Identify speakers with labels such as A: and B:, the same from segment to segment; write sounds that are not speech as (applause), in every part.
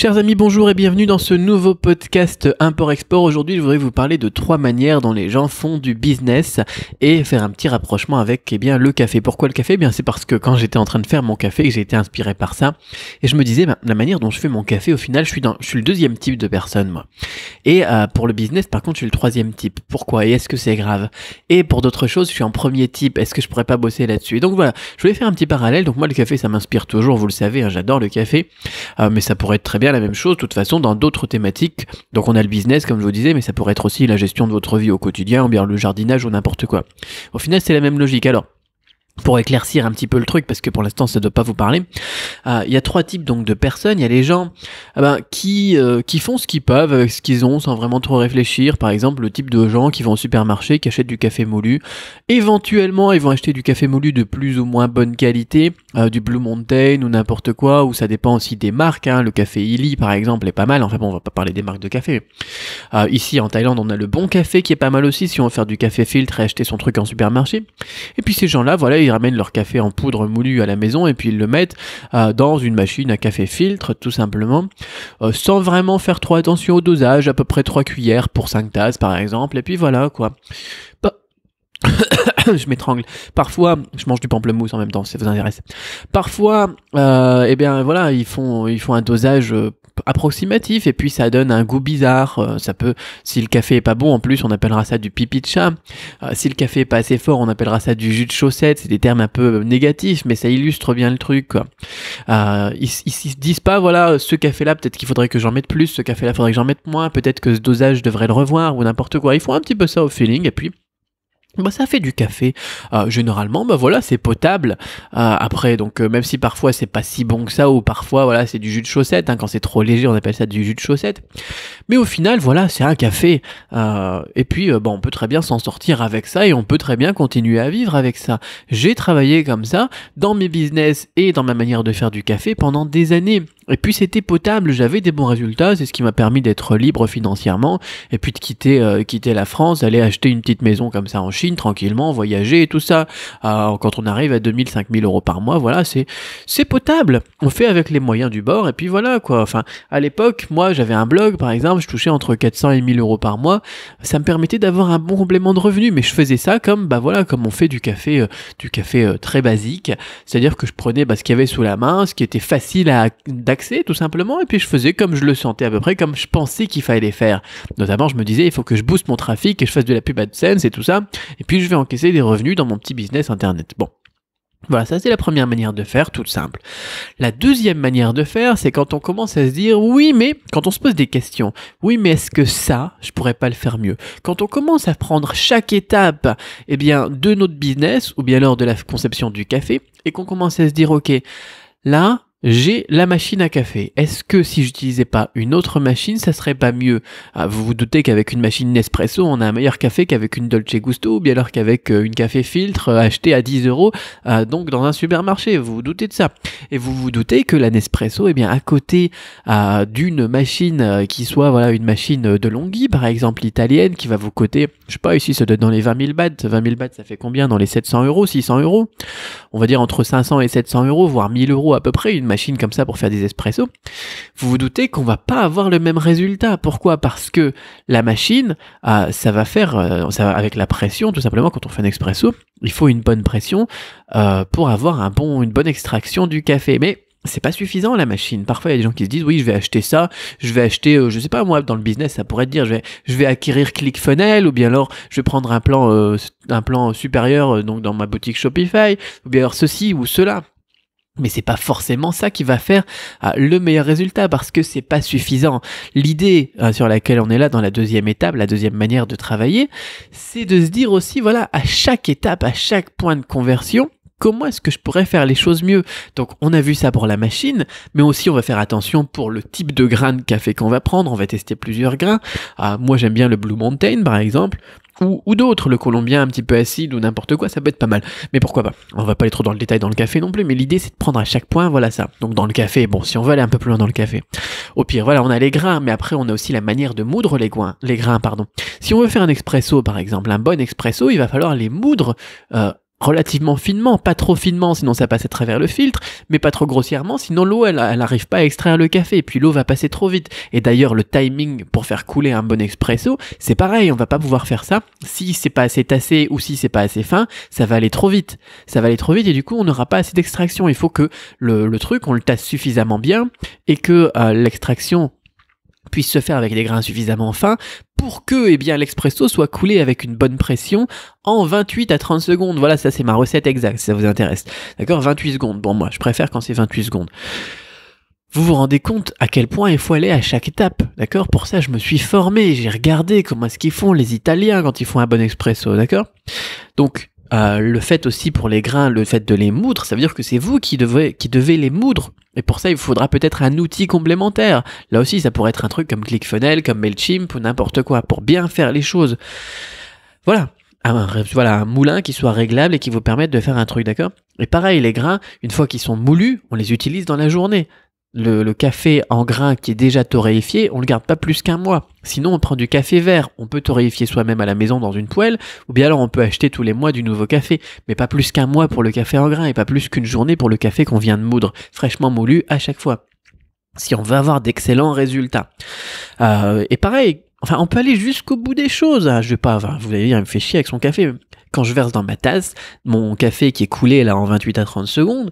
A: Chers amis, bonjour et bienvenue dans ce nouveau podcast Import-Export. Aujourd'hui, je voudrais vous parler de trois manières dont les gens font du business et faire un petit rapprochement avec eh bien, le café. Pourquoi le café eh bien, C'est parce que quand j'étais en train de faire mon café, j'ai été inspiré par ça, et je me disais, ben, la manière dont je fais mon café, au final, je suis, dans, le deuxième type de personne, moi. Et euh, pour le business, par contre, je suis le troisième type. Pourquoi Et est-ce que c'est grave Et pour d'autres choses, je suis en premier type. Est-ce que je pourrais pas bosser là-dessus donc voilà, je voulais faire un petit parallèle. Donc moi, le café, ça m'inspire toujours, vous le savez, hein, j'adore le café, euh, mais ça pourrait être très bien la même chose, de toute façon, dans d'autres thématiques. Donc, on a le business, comme je vous disais, mais ça pourrait être aussi la gestion de votre vie au quotidien, ou bien le jardinage, ou n'importe quoi. Au final, c'est la même logique. Alors, pour éclaircir un petit peu le truc, parce que pour l'instant ça ne doit pas vous parler, euh, il y a trois types donc de personnes. Il y a les gens eh ben, qui, euh, qui font ce qu'ils peuvent avec ce qu'ils ont sans vraiment trop réfléchir. Par exemple, le type de gens qui vont au supermarché, qui achètent du café moulu. Éventuellement, ils vont acheter du café moulu de plus ou moins bonne qualité, euh, du Blue Mountain ou n'importe quoi, ou ça dépend aussi des marques. Hein. Le café Illy, par exemple est pas mal. Enfin bon, on va pas parler des marques de café. ici en Thaïlande, on a le bon café qui est pas mal aussi si on veut faire du café filtre et acheter son truc en supermarché. Et puis ces gens-là, voilà, ils ils ramènent leur café en poudre moulu à la maison et puis ils le mettent euh, dans une machine à café filtre, tout simplement, euh, sans vraiment faire trop attention au dosage, à peu près 3 cuillères pour 5 tasses par exemple, et puis voilà quoi. (coughs) je m'étrangle. Parfois, je mange du pamplemousse en même temps, si ça vous intéresse. Parfois, euh, eh bien voilà, ils font, ils font un dosage euh, approximatif et puis ça donne un goût bizarre. Euh, ça peut, si le café est pas bon, en plus on appellera ça du pipi de chat. Euh, si le café est pas assez fort, on appellera ça du jus de chaussette. C'est des termes un peu euh, négatifs, mais ça illustre bien le truc. Quoi. Euh, ils, se disent pas voilà, ce café-là peut-être qu'il faudrait que j'en mette plus, ce café-là faudrait que j'en mette moins, peut-être que ce dosage devrait le revoir ou n'importe quoi. Ils font un petit peu ça au feeling et puis bah, ça fait du café. Euh, généralement, bah voilà, c'est potable. Euh, après, donc euh, même si parfois c'est pas si bon que ça, ou parfois voilà, c'est du jus de chaussette. Hein, quand c'est trop léger, on appelle ça du jus de chaussette. Mais au final, voilà, c'est un café. et puis, bah, on peut très bien s'en sortir avec ça et on peut très bien continuer à vivre avec ça. J'ai travaillé comme ça dans mes business et dans ma manière de faire du café pendant des années. Et puis c'était potable, j'avais des bons résultats, c'est ce qui m'a permis d'être libre financièrement, et puis de quitter, euh, quitter la France, aller acheter une petite maison comme ça en Chine, tranquillement, voyager et tout ça. Euh, quand on arrive à 2000, 5000 euros par mois, voilà, c'est, c'est potable. On fait avec les moyens du bord, et puis voilà, quoi. Enfin, à l'époque, moi, j'avais un blog, par exemple, je touchais entre 400 et 1000 euros par mois. Ça me permettait d'avoir un bon complément de revenus, mais je faisais ça comme, bah voilà, comme on fait du café, euh, du café euh, très basique. C'est-à-dire que je prenais, bah, ce qu'il y avait sous la main, ce qui était facile à, tout simplement et puis je faisais comme je le sentais à peu près, comme je pensais qu'il fallait faire. Notamment, je me disais, il faut que je booste mon trafic, et je fasse de la pub AdSense et tout ça, et puis je vais encaisser des revenus dans mon petit business internet. Bon. Voilà, ça c'est la première manière de faire, toute simple. La deuxième manière de faire, c'est quand on commence à se dire oui, mais quand on se pose des questions, oui, mais est-ce que ça, je pourrais pas le faire mieux Quand on commence à prendre chaque étape, eh bien, de notre business ou bien lors de la conception du café, et qu'on commence à se dire ok, là, j'ai la machine à café. Est-ce que si j'utilisais pas une autre machine, ça serait pas mieux ah, Vous vous doutez qu'avec une machine Nespresso, on a un meilleur café qu'avec une Dolce Gusto ou bien alors qu'avec euh, une café filtre euh, achetée à 10 euros, euh, donc dans un supermarché. Vous vous doutez de ça. Et vous vous doutez que la Nespresso, est eh bien, à côté d'une machine qui soit voilà une machine de Longhi, par exemple italienne, qui va vous coûter, je sais pas, ici ça être dans les 20 000 bahts. 20 000 bahts, ça fait combien Dans les 700 euros, 600 euros On va dire entre 500 et 700 euros, voire 1000 euros à peu près. Une machine comme ça pour faire des espressos, vous vous doutez qu'on va pas avoir le même résultat. Pourquoi Parce que la machine, ah, ça va faire, euh, avec la pression, tout simplement, quand on fait un espresso, il faut une bonne pression euh, pour avoir un bon, une bonne extraction du café. Mais c'est pas suffisant la machine. Parfois, il y a des gens qui se disent oui, je vais acheter ça, je vais acheter, je euh, je sais pas moi, dans le business, ça pourrait dire, je vais, je vais acquérir ClickFunnels ou bien alors je vais prendre un plan, un plan supérieur donc dans ma boutique Shopify ou bien alors ceci ou cela. Mais c'est pas forcément ça qui va faire ah, le meilleur résultat parce que c'est pas suffisant. L'idée hein, sur laquelle on est là dans la deuxième étape, la deuxième manière de travailler, c'est de se dire aussi voilà à chaque étape, à chaque point de conversion, comment est-ce que je pourrais faire les choses mieux Donc on a vu ça pour la machine, mais aussi on va faire attention pour le type de grain de café qu'on va prendre, on va tester plusieurs grains. Ah, moi j'aime bien le Blue Mountain par exemple, ou, d'autres, le colombien un petit peu acide ou n'importe quoi, ça peut être pas mal. Mais pourquoi pas On va pas aller trop dans le détail dans le café non plus, mais l'idée c'est de prendre à chaque point, voilà ça. Donc dans le café, bon, si on veut aller un peu plus loin dans le café. Au pire, voilà, on a les grains, mais après on a aussi la manière de moudre les, grains, les grains. Pardon. Si on veut faire un expresso par exemple, un bon expresso, il va falloir les moudre euh, relativement finement, pas trop finement, sinon ça passe à travers le filtre, mais pas trop grossièrement, sinon l'eau, elle n'arrive pas à extraire le café, et puis l'eau va passer trop vite. Et d'ailleurs, le timing pour faire couler un bon expresso, c'est pareil, on va pas pouvoir faire ça. Si c'est pas assez tassé ou si c'est pas assez fin, ça va aller trop vite. Ça va aller trop vite, et du coup, on n'aura pas assez d'extraction. Il faut que le, truc, on le tasse suffisamment bien, et que euh, l'extraction puisse se faire avec des grains suffisamment fins pour que eh bien l'expresso soit coulé avec une bonne pression en 28 à 30 secondes. Voilà, ça c'est ma recette exacte si ça vous intéresse. D'accord 28 secondes. Bon moi, je préfère quand c'est 28 secondes. Vous vous rendez compte à quel point il faut aller à chaque étape, d'accord Pour ça, je me suis formé, j'ai regardé comment est-ce qu'ils font les Italiens quand ils font un bon expresso, d'accord Donc, euh, le fait aussi pour les grains, le fait de les moudre, ça veut dire que c'est vous qui devez, qui devez les moudre. Et pour ça, il faudra peut-être un outil complémentaire. Là aussi, ça pourrait être un truc comme ClickFunnel, comme Mailchimp ou n'importe quoi, pour bien faire les choses. Voilà. Ah, voilà, un moulin qui soit réglable et qui vous permette de faire un truc, d'accord Et pareil, les grains, une fois qu'ils sont moulus, on les utilise dans la journée le, café en grain qui est déjà torréfié, on le garde pas plus qu'un mois. Sinon, on prend du café vert, on peut torréfier soi-même à la maison dans une poêle, ou bien alors on peut acheter tous les mois du nouveau café, mais pas plus qu'un mois pour le café en grain et pas plus qu'une journée pour le café qu'on vient de moudre, fraîchement moulu à chaque fois. Si on veut avoir d'excellents résultats. Euh, et pareil, Enfin, on peut aller jusqu'au bout des choses. Hein, je vais pas, vous allez dire, il me fait chier avec son café. Quand je verse dans ma tasse, mon café qui est coulé là en 28 à 30 secondes,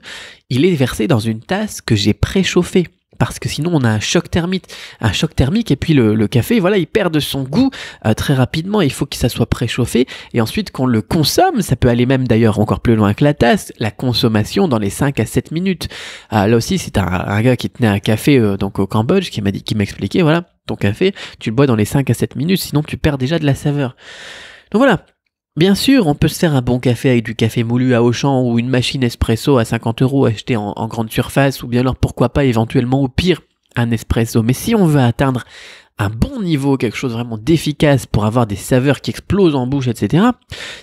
A: il est versé dans une tasse que j'ai préchauffée parce que sinon on a un choc thermique, un choc thermique et puis le, café, voilà, il perd de son goût euh, très rapidement. Il faut que ça soit préchauffé et ensuite qu'on le consomme. Ça peut aller même d'ailleurs encore plus loin que la tasse. La consommation dans les 5 à 7 minutes. Ah, là aussi, c'est un, gars qui tenait un café euh, donc au Cambodge qui m'a dit, qui m'expliquait, voilà, ton café, tu le bois dans les 5 à 7 minutes, sinon tu perds déjà de la saveur. Donc voilà, Bien sûr, on peut se faire un bon café avec du café moulu à Auchan ou une machine espresso à 50 euros achetée en, grande surface, ou bien alors pourquoi pas éventuellement au pire un espresso. Mais si on veut atteindre un bon niveau, quelque chose vraiment d'efficace pour avoir des saveurs qui explosent en bouche, etc.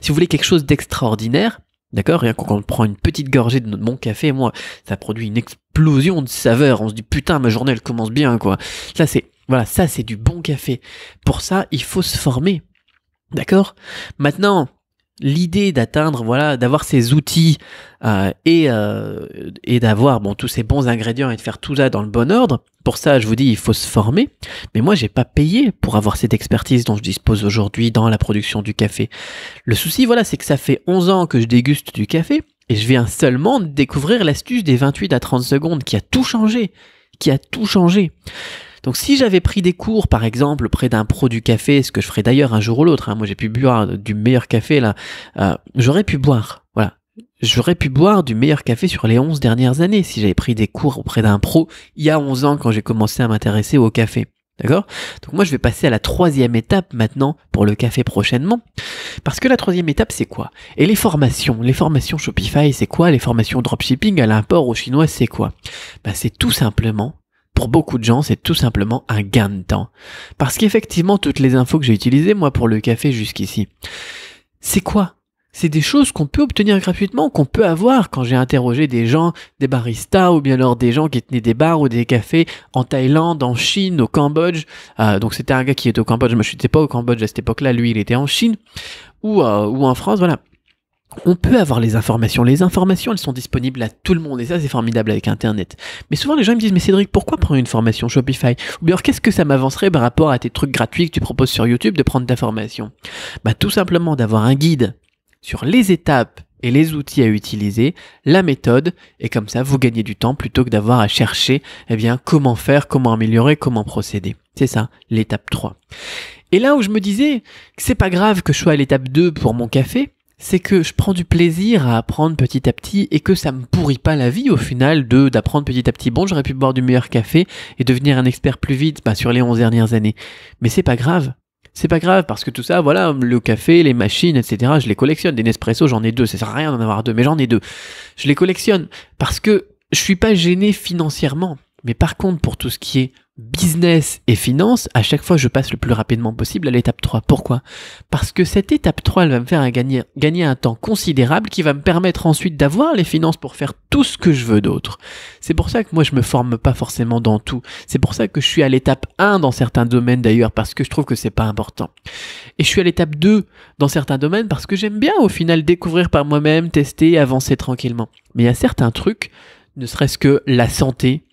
A: Si vous voulez quelque chose d'extraordinaire, D'accord Rien qu'on prend une petite gorgée de notre bon café, moi, ça produit une explosion de saveurs. On se dit putain, ma journée elle commence bien, quoi. Ça c'est, voilà, ça c'est du bon café. Pour ça, il faut se former. D'accord Maintenant, l'idée d'atteindre, voilà, d'avoir ces outils euh, et, euh, et d'avoir bon, tous ces bons ingrédients et de faire tout ça dans le bon ordre, pour ça, je vous dis, il faut se former. Mais moi, j'ai pas payé pour avoir cette expertise dont je dispose aujourd'hui dans la production du café. Le souci, voilà, c'est que ça fait 11 ans que je déguste du café et je viens seulement découvrir l'astuce des 28 à 30 secondes qui a tout changé. Qui a tout changé. Donc si j'avais pris des cours, par exemple, près d'un pro du café, ce que je ferais d'ailleurs un jour ou l'autre, hein, moi j'ai pu boire du meilleur café là, euh, j'aurais pu boire, voilà. J'aurais pu boire du meilleur café sur les 11 dernières années si j'avais pris des cours auprès d'un pro il y a 11 ans quand j'ai commencé à m'intéresser au café. D'accord Donc moi je vais passer à la troisième étape maintenant pour le café prochainement. Parce que la troisième étape c'est quoi Et les formations, les formations Shopify c'est quoi Les formations dropshipping à l'import aux chinois c'est quoi ben, C'est tout simplement pour beaucoup de gens, c'est tout simplement un gain de temps. Parce qu'effectivement, toutes les infos que j'ai utilisées, moi, pour le café jusqu'ici, c'est quoi c'est des choses qu'on peut obtenir gratuitement, qu'on peut avoir quand j'ai interrogé des gens, des baristas ou bien alors des gens qui tenaient des bars ou des cafés en Thaïlande, en Chine, au Cambodge. Euh, donc c'était un gars qui était au Cambodge, moi je suis pas au Cambodge à cette époque-là, lui il était en Chine ou, euh, ou en France, voilà on peut avoir les informations. Les informations, elles sont disponibles à tout le monde. Et ça, c'est formidable avec Internet. Mais souvent, les gens me disent, mais Cédric, pourquoi prendre une formation Shopify Ou bien, qu'est-ce que ça m'avancerait par rapport à tes trucs gratuits que tu proposes sur YouTube de prendre ta formation Bah, tout simplement d'avoir un guide sur les étapes et les outils à utiliser, la méthode, et comme ça, vous gagnez du temps plutôt que d'avoir à chercher, eh bien, comment faire, comment améliorer, comment procéder. C'est ça, l'étape 3. Et là où je me disais que c'est pas grave que je sois à l'étape 2 pour mon café, c'est que je prends du plaisir à apprendre petit à petit et que ça me pourrit pas la vie au final de d'apprendre petit à petit. Bon, j'aurais pu boire du meilleur café et devenir un expert plus vite bah, sur les 11 dernières années. Mais c'est pas grave. C'est pas grave parce que tout ça, voilà, le café, les machines, etc., je les collectionne. Des Nespresso, j'en ai deux. Ça sert à rien d'en avoir deux, mais j'en ai deux. Je les collectionne parce que je suis pas gêné financièrement. Mais par contre, pour tout ce qui est business et finance, à chaque fois, je passe le plus rapidement possible à l'étape 3. Pourquoi Parce que cette étape 3, elle va me faire gagner, gagner un temps considérable qui va me permettre ensuite d'avoir les finances pour faire tout ce que je veux d'autre. C'est pour ça que moi, je me forme pas forcément dans tout. C'est pour ça que je suis à l'étape 1 dans certains domaines d'ailleurs, parce que je trouve que c'est pas important. Et je suis à l'étape 2 dans certains domaines parce que j'aime bien au final découvrir par moi-même, tester, avancer tranquillement. Mais il y a certains trucs, ne serait-ce que la santé,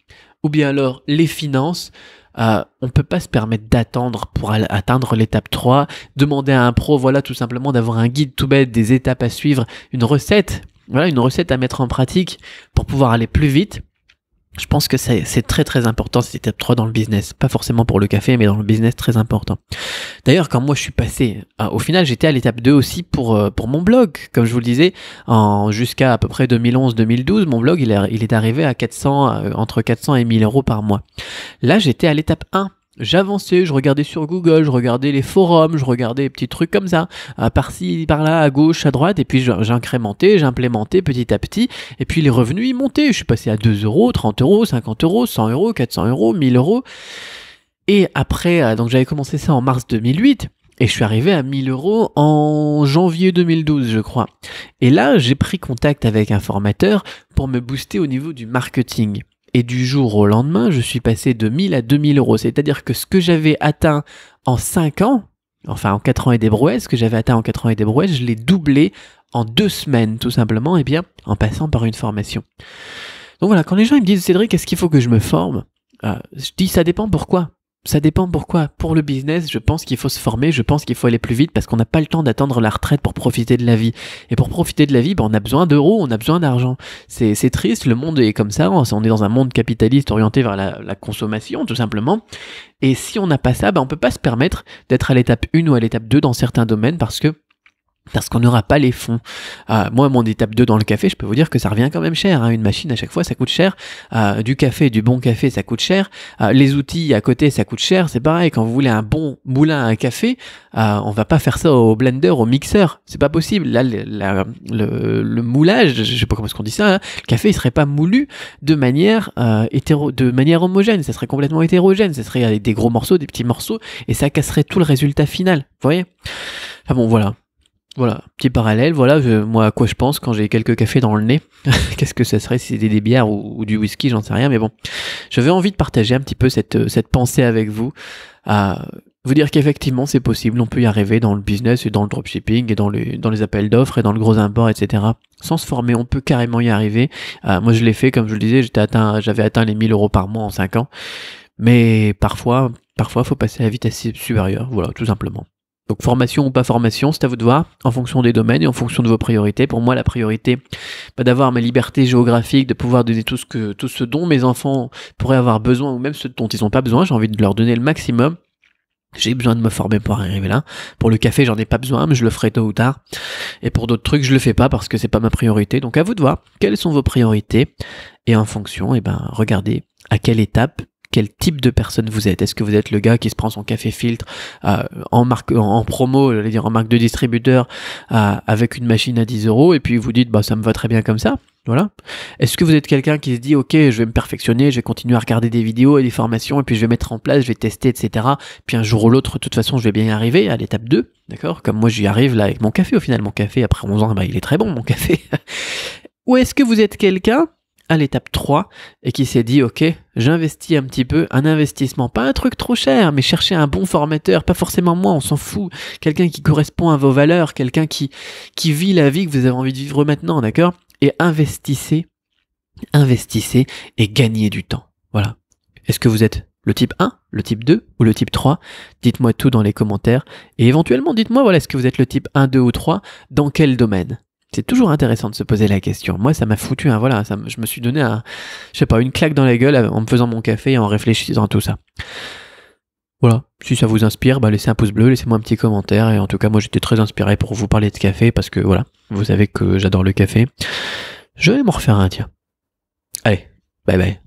A: ou bien alors les finances. on euh, on peut pas se permettre d'attendre pour atteindre l'étape 3, demander à un pro, voilà tout simplement d'avoir un guide tout bête, des étapes à suivre, une recette, voilà une recette à mettre en pratique pour pouvoir aller plus vite. Je pense que c'est très très important cette étape 3 dans le business. Pas forcément pour le café, mais dans le business très important. D'ailleurs, quand moi je suis passé, euh, au final j'étais à l'étape 2 aussi pour, euh, pour mon blog. Comme je vous le disais, jusqu'à à peu près 2011-2012, mon blog il est, il est arrivé à 400, euh, entre 400 et 1000 euros par mois. Là j'étais à l'étape 1 j'avançais, je regardais sur Google, je regardais les forums, je regardais des petits trucs comme ça, par-ci, par-là, à gauche, à droite, et puis j'incrémentais, j'implémentais petit à petit, et puis les revenus, ils montaient. Je suis passé à 2 euros, 30 euros, 50 euros, 100 euros, 400 euros, 1000 euros. Et après, euh, donc j'avais commencé ça en mars 2008, et je suis arrivé à 1000 euros en janvier 2012, je crois. Et là, j'ai pris contact avec un formateur pour me booster au niveau du marketing. Et du jour au lendemain, je suis passé de 1000 à 2000 euros. C'est-à-dire que ce que j'avais atteint en 5 ans, enfin en 4 ans et des brouettes, ce que j'avais atteint en 4 ans et des brouettes, je l'ai doublé en 2 semaines tout simplement, et bien en passant par une formation. Donc voilà, quand les gens me disent Cédric, est-ce qu'il faut que je me forme euh, Je dis ça dépend pourquoi ça dépend pourquoi. Pour le business, je pense qu'il faut se former, je pense qu'il faut aller plus vite parce qu'on n'a pas le temps d'attendre la retraite pour profiter de la vie. Et pour profiter de la vie, ben, on a besoin d'euros, on a besoin d'argent. C'est triste, le monde est comme ça, on est dans un monde capitaliste orienté vers la, la consommation tout simplement. Et si on n'a pas ça, ben, on peut pas se permettre d'être à l'étape 1 ou à l'étape 2 dans certains domaines parce que parce qu'on n'aura pas les fonds. Euh, moi, mon étape 2 dans le café, je peux vous dire que ça revient quand même cher. Hein. Une machine à chaque fois, ça coûte cher. Euh, du café, du bon café, ça coûte cher. Euh, les outils à côté, ça coûte cher. C'est pareil, quand vous voulez un bon moulin à café, euh, on va pas faire ça au blender, au mixeur. C'est pas possible. Là, le, le, moulage, je sais pas comment est-ce qu'on dit ça, hein. le café, il serait pas moulu de manière, euh, hétéro, de manière homogène. Ça serait complètement hétérogène. Ça serait des gros morceaux, des petits morceaux, et ça casserait tout le résultat final. Vous voyez Enfin bon, voilà. Voilà, petit parallèle, voilà moi à quoi je pense quand j'ai quelques cafés dans le nez. (laughs) Qu'est-ce que ça serait si c'était des bières ou, du whisky, j'en sais rien, mais bon. J'avais envie de partager un petit peu cette, euh, cette pensée avec vous, à vous dire qu'effectivement c'est possible, on peut y arriver dans le business et dans le dropshipping et dans, les dans les appels d'offres et dans le gros import, etc. Sans se former, on peut carrément y arriver. Euh, moi je l'ai fait, comme je le disais, j'étais atteint, j'avais atteint les 1000 euros par mois en 5 ans. Mais parfois, parfois faut passer à la vitesse supérieure, voilà, tout simplement. Donc formation ou pas formation, c'est à vous de voir, en fonction des domaines et en fonction de vos priorités. Pour moi, la priorité, bah, d'avoir ma liberté géographique, de pouvoir donner tout ce, que, tout ce dont mes enfants pourraient avoir besoin, ou même ce dont ils n'ont pas besoin, j'ai envie de leur donner le maximum. J'ai besoin de me former pour arriver là. Pour le café, j'en ai pas besoin, mais je le ferai tôt ou tard. Et pour d'autres trucs, je le fais pas parce que c'est pas ma priorité. Donc à vous de voir quelles sont vos priorités et en fonction, eh ben regardez à quelle étape quel type de personne vous êtes. Est-ce que vous êtes le gars qui se prend son café filtre euh, en marque, en promo, j'allais dire en marque de distributeur, euh, avec une machine à 10 euros, et puis vous dites bah ça me va très bien comme ça. Voilà. Est-ce que vous êtes quelqu'un qui se dit ok, je vais me perfectionner, je vais continuer à regarder des vidéos et des formations, et puis je vais mettre en place, je vais tester, etc. Puis un jour ou l'autre, de toute façon, je vais bien y arriver à l'étape 2, d'accord Comme moi, j'y arrive là avec mon café. Au final, mon café après 11 ans, ah bah, il est très bon mon café. (laughs) Ou est-ce que vous êtes quelqu'un à l'étape 3 et qui s'est dit ok j'investis un petit peu un investissement pas un truc trop cher mais chercher un bon formateur pas forcément moi on s'en fout quelqu'un qui correspond à vos valeurs quelqu'un qui qui vit la vie que vous avez envie de vivre maintenant d'accord et investissez investissez et gagnez du temps voilà est-ce que vous êtes le type 1, le type 2 ou le type 3 Dites-moi tout dans les commentaires et éventuellement dites-moi voilà est-ce que vous êtes le type 1, 2 ou 3 dans quel domaine c'est toujours intéressant de se poser la question. Moi, ça m'a foutu, hein, voilà, ça, je me suis donné un, je sais pas, une claque dans la gueule en me faisant mon café et en réfléchissant à tout ça. Voilà, si ça vous inspire, bah laissez un pouce bleu, laissez-moi un petit commentaire. Et en tout cas, moi j'étais très inspiré pour vous parler de café parce que voilà, vous savez que j'adore le café. Je vais m'en refaire un, tiens. Allez, bye bye.